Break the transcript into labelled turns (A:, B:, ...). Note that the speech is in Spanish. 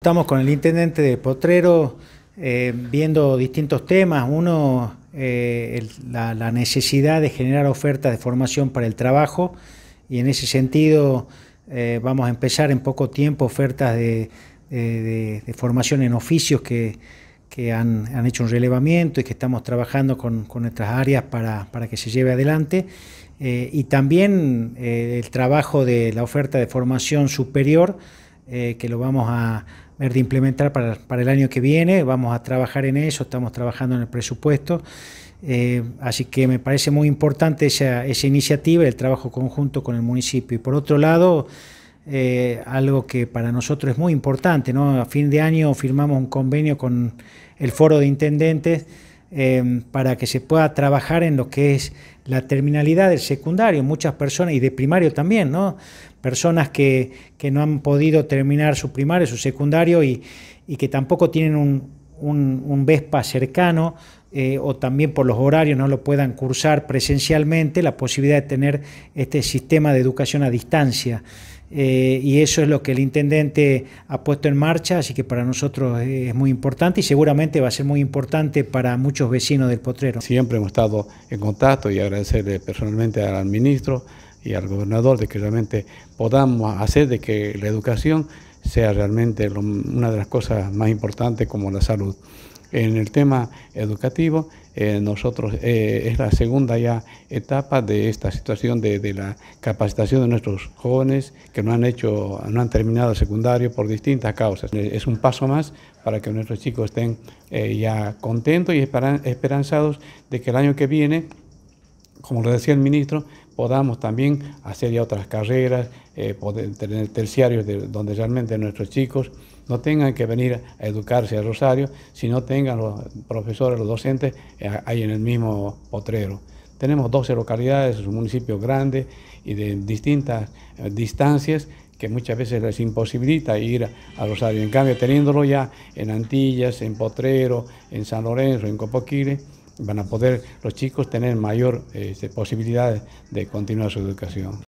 A: Estamos con el intendente de Potrero eh, viendo distintos temas. Uno, eh, la, necesidad de generar ofertas de formación para el trabajo y en ese sentido eh, vamos a empezar en poco tiempo ofertas de, formación en oficios que, han, hecho un relevamiento y que estamos trabajando con, nuestras áreas para, que se lleve adelante. y también el trabajo de la oferta de formación superior eh, que lo vamos a ver de implementar para, el año que viene. Vamos a trabajar en eso, estamos trabajando en el presupuesto. Eh, así que me parece muy importante esa, esa iniciativa, el trabajo conjunto con el municipio. Y por otro lado, eh, algo que para nosotros es muy importante, ¿no? A fin de año firmamos un convenio con el Foro de Intendentes Em, para que se pueda trabajar en lo que es la terminalidad del secundario, muchas personas, y de primario también, ¿no? Personas que, no han podido terminar su primario, su secundario y, que tampoco tienen un, Vespa cercano eh, o también por los horarios no lo puedan cursar presencialmente, la posibilidad de tener este sistema de educación a distancia. Eh, y eso es lo que el intendente ha puesto en marcha, así que para nosotros es muy importante y seguramente va a ser muy importante para muchos vecinos del
B: Potrero. Siempre hemos estado en contacto y agradecerle personalmente al ministro y al gobernador de que realmente podamos hacer de que la educación sea realmente una de las cosas más importantes como la salud. En el tema educativo, eh, nosotros eh, es la segunda ya etapa de esta situación de, la capacitación de nuestros jóvenes que no han hecho, no han terminado el secundario por distintas causas. Eh, es un paso más para que nuestros chicos estén ya contentos y esperanzados de que el año que viene, como lo decía el ministro, podamos también hacer ya otras carreras, eh, tener terciarios donde realmente nuestros chicos no tengan que venir a educarse a Rosario, sino tengan los profesores, los docentes eh, ahí en el mismo potrero. Tenemos 12 localidades, es un municipio grande y de distintas eh, distancias que muchas veces les imposibilita ir a, Rosario. En cambio, teniéndolo ya en Antillas, en Potrero, en San Lorenzo, en Copoquire, van a poder los chicos tener mayor este, posibilidad de continuar su educación.